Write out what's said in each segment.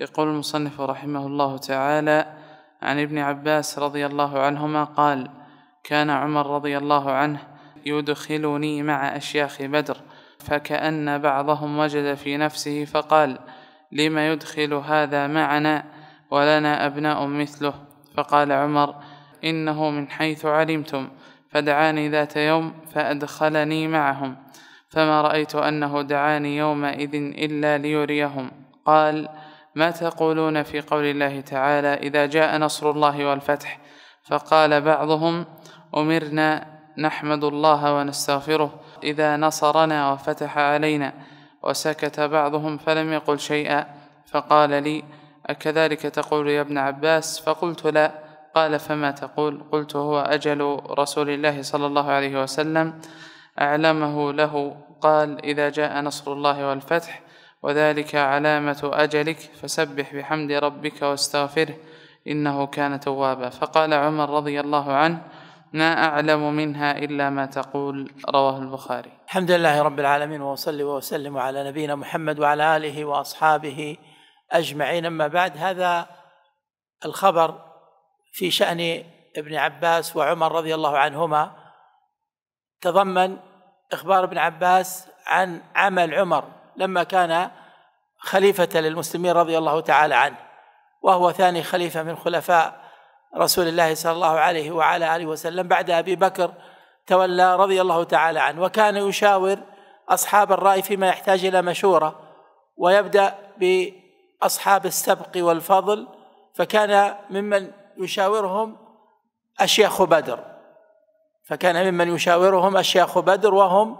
يقول المصنف رحمه الله تعالى عن ابن عباس رضي الله عنهما قال كان عمر رضي الله عنه يدخلني مع أشياخ بدر فكأن بعضهم وجد في نفسه فقال لما يدخل هذا معنا ولنا أبناء مثله فقال عمر إنه من حيث علمتم فدعاني ذات يوم فأدخلني معهم فما رأيت أنه دعاني يومئذ إلا ليريهم قال ما تقولون في قول الله تعالى إذا جاء نصر الله والفتح فقال بعضهم أمرنا نحمد الله ونستغفره إذا نصرنا وفتح علينا وسكت بعضهم فلم يقل شيئا فقال لي أكذلك تقول يا ابن عباس فقلت لا قال فما تقول قلت هو أجل رسول الله صلى الله عليه وسلم أعلمه له قال إذا جاء نصر الله والفتح وذلك علامة أجلك فسبح بحمد ربك واستغفره إنه كان توابا فقال عمر رضي الله عنه ما أعلم منها إلا ما تقول رواه البخاري الحمد لله رب العالمين وأصلي وأسلم على نبينا محمد وعلى آله وأصحابه أجمعين أما بعد هذا الخبر في شأن ابن عباس وعمر رضي الله عنهما تضمن إخبار ابن عباس عن عمل عمر لما كان خليفة للمسلمين رضي الله تعالى عنه وهو ثاني خليفة من خلفاء رسول الله صلى الله عليه وعلى آله وسلم بعد أبي بكر تولى رضي الله تعالى عنه وكان يشاور أصحاب الرأي فيما يحتاج إلى مشورة ويبدأ بأصحاب السبق والفضل فكان ممن يشاورهم أشياخ بدر فكان ممن يشاورهم أشياخ بدر وهم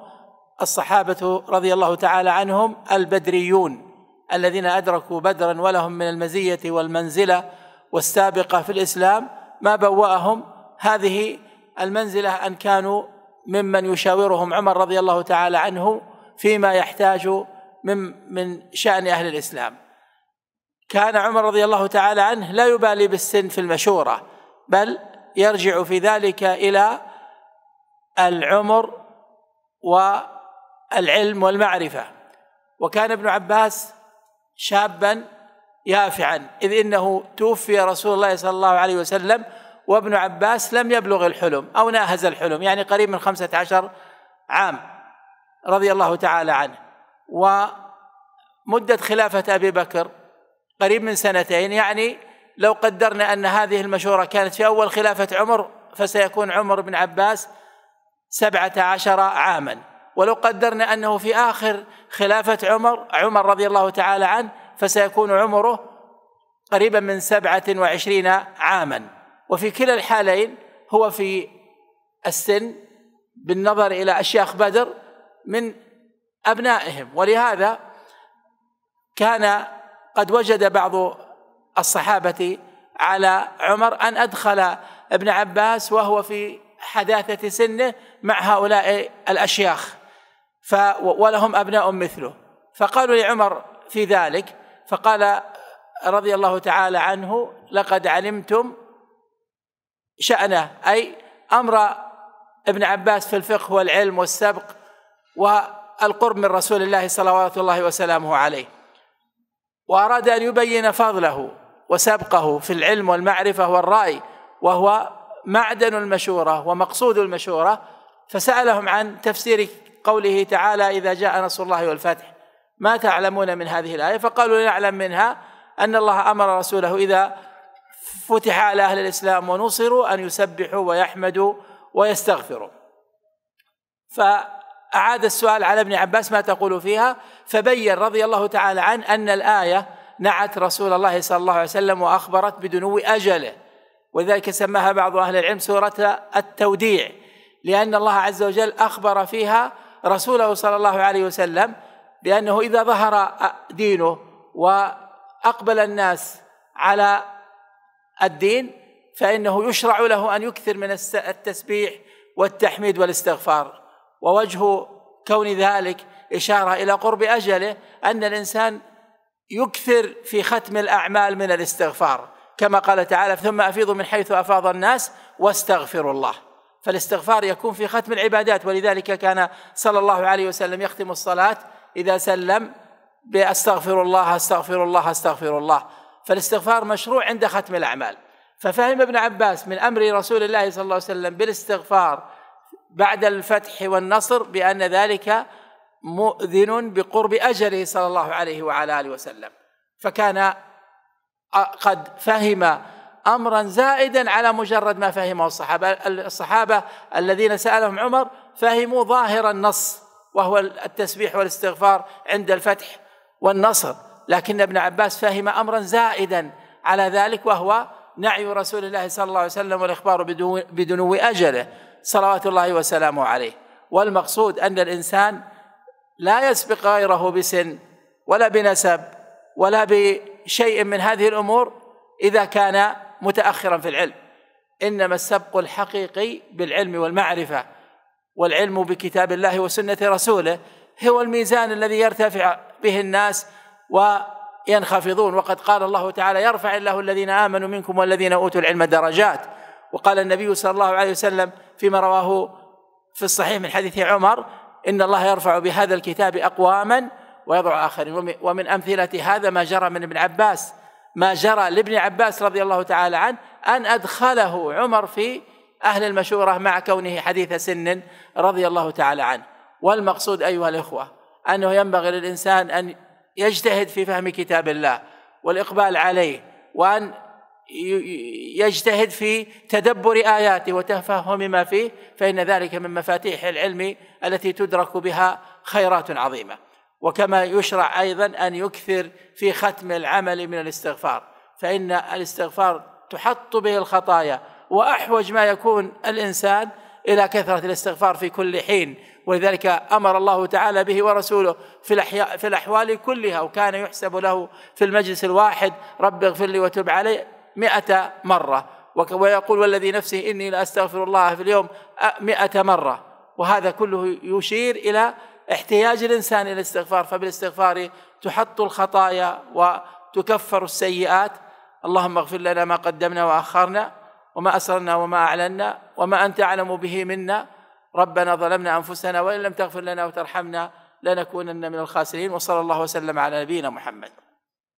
الصحابة رضي الله تعالى عنهم البدريون الذين أدركوا بدرا ولهم من المزية والمنزلة والسابقة في الإسلام ما بوأهم هذه المنزلة أن كانوا ممن يشاورهم عمر رضي الله تعالى عنه فيما يحتاج من من شأن أهل الإسلام كان عمر رضي الله تعالى عنه لا يبالي بالسن في المشورة بل يرجع في ذلك إلى العمر و العلم والمعرفة وكان ابن عباس شابا يافعا إذ إنه توفي رسول الله صلى الله عليه وسلم وابن عباس لم يبلغ الحلم أو ناهز الحلم يعني قريب من خمسة عشر عام رضي الله تعالى عنه ومدة خلافة أبي بكر قريب من سنتين يعني لو قدرنا أن هذه المشورة كانت في أول خلافة عمر فسيكون عمر بن عباس سبعة عشر عاماً ولو قدرنا أنه في آخر خلافة عمر عمر رضي الله تعالى عنه فسيكون عمره قريبا من سبعة وعشرين عاما وفي كلا الحالين هو في السن بالنظر إلى أشياخ بدر من أبنائهم ولهذا كان قد وجد بعض الصحابة على عمر أن أدخل ابن عباس وهو في حداثة سنه مع هؤلاء الأشياخ ف ولهم أبناء مثله فقالوا لعمر في ذلك فقال رضي الله تعالى عنه لقد علمتم شأنه أي أمر ابن عباس في الفقه والعلم والسبق والقرب من رسول الله صلوات الله وسلامه عليه وأراد أن يبين فضله وسبقه في العلم والمعرفة والرأي وهو معدن المشورة ومقصود المشورة فسألهم عن تفسير قوله تعالى إذا جاء نصر الله والفتح ما تعلمون من هذه الآية فقالوا نعلم منها أن الله أمر رسوله إذا فتح على أهل الإسلام ونصروا أن يسبحوا ويحمدوا ويستغفروا فأعاد السؤال على ابن عباس ما تقول فيها فبين رضي الله تعالى عنه أن الآية نعت رسول الله صلى الله عليه وسلم وأخبرت بدنو أجله ولذلك سماها بعض أهل العلم سورة التوديع لأن الله عز وجل أخبر فيها رسوله صلى الله عليه وسلم بأنه إذا ظهر دينه وأقبل الناس على الدين فإنه يشرع له أن يكثر من التسبيح والتحميد والاستغفار ووجه كون ذلك إشارة إلى قرب أجله أن الإنسان يكثر في ختم الأعمال من الاستغفار كما قال تعالى ثم أفيضوا من حيث أفاض الناس واستغفروا الله فالاستغفار يكون في ختم العبادات ولذلك كان صلى الله عليه وسلم يختم الصلاة إذا سلم بأستغفر الله أستغفر الله أستغفر الله فالاستغفار مشروع عند ختم الأعمال ففهم ابن عباس من أمر رسول الله صلى الله عليه وسلم بالاستغفار بعد الفتح والنصر بأن ذلك مؤذن بقرب أجله صلى الله عليه وعلى آله وسلم فكان قد فهم امرا زائدا على مجرد ما فهمه الصحابه الصحابه الذين سالهم عمر فهموا ظاهر النص وهو التسبيح والاستغفار عند الفتح والنصر لكن ابن عباس فهم امرا زائدا على ذلك وهو نعي رسول الله صلى الله عليه وسلم والاخبار بدنو اجله صلوات الله وسلامه عليه والمقصود ان الانسان لا يسبق غيره بسن ولا بنسب ولا بشيء من هذه الامور اذا كان متأخرا في العلم إنما السبق الحقيقي بالعلم والمعرفة والعلم بكتاب الله وسنة رسوله هو الميزان الذي يرتفع به الناس وينخفضون وقد قال الله تعالى يرفع الله الذين آمنوا منكم والذين أوتوا العلم درجات وقال النبي صلى الله عليه وسلم فيما رواه في الصحيح من حديث عمر إن الله يرفع بهذا الكتاب أقواما ويضع آخرين ومن أمثلة هذا ما جرى من ابن عباس ما جرى لابن عباس رضي الله تعالى عنه أن أدخله عمر في أهل المشورة مع كونه حديث سن رضي الله تعالى عنه والمقصود أيها الإخوة أنه ينبغي للإنسان أن يجتهد في فهم كتاب الله والإقبال عليه وأن يجتهد في تدبر آياته وتفهم ما فيه فإن ذلك من مفاتيح العلم التي تدرك بها خيرات عظيمة وكما يشرع ايضا ان يكثر في ختم العمل من الاستغفار فان الاستغفار تحط به الخطايا واحوج ما يكون الانسان الى كثره الاستغفار في كل حين ولذلك امر الله تعالى به ورسوله في الاحياء في الاحوال كلها وكان يحسب له في المجلس الواحد رب اغفر لي وتب علي مئة مرة ويقول والذي نفسه إني لأستغفر الله في اليوم مئة مرة وهذا كله يشير إلى احتياج الانسان الى الاستغفار فبالاستغفار تحط الخطايا وتكفر السيئات اللهم اغفر لنا ما قدمنا واخرنا وما اسررنا وما اعلنا وما انت اعلم به منا ربنا ظلمنا انفسنا وان لم تغفر لنا وترحمنا لنكونن من الخاسرين وصلى الله وسلم على نبينا محمد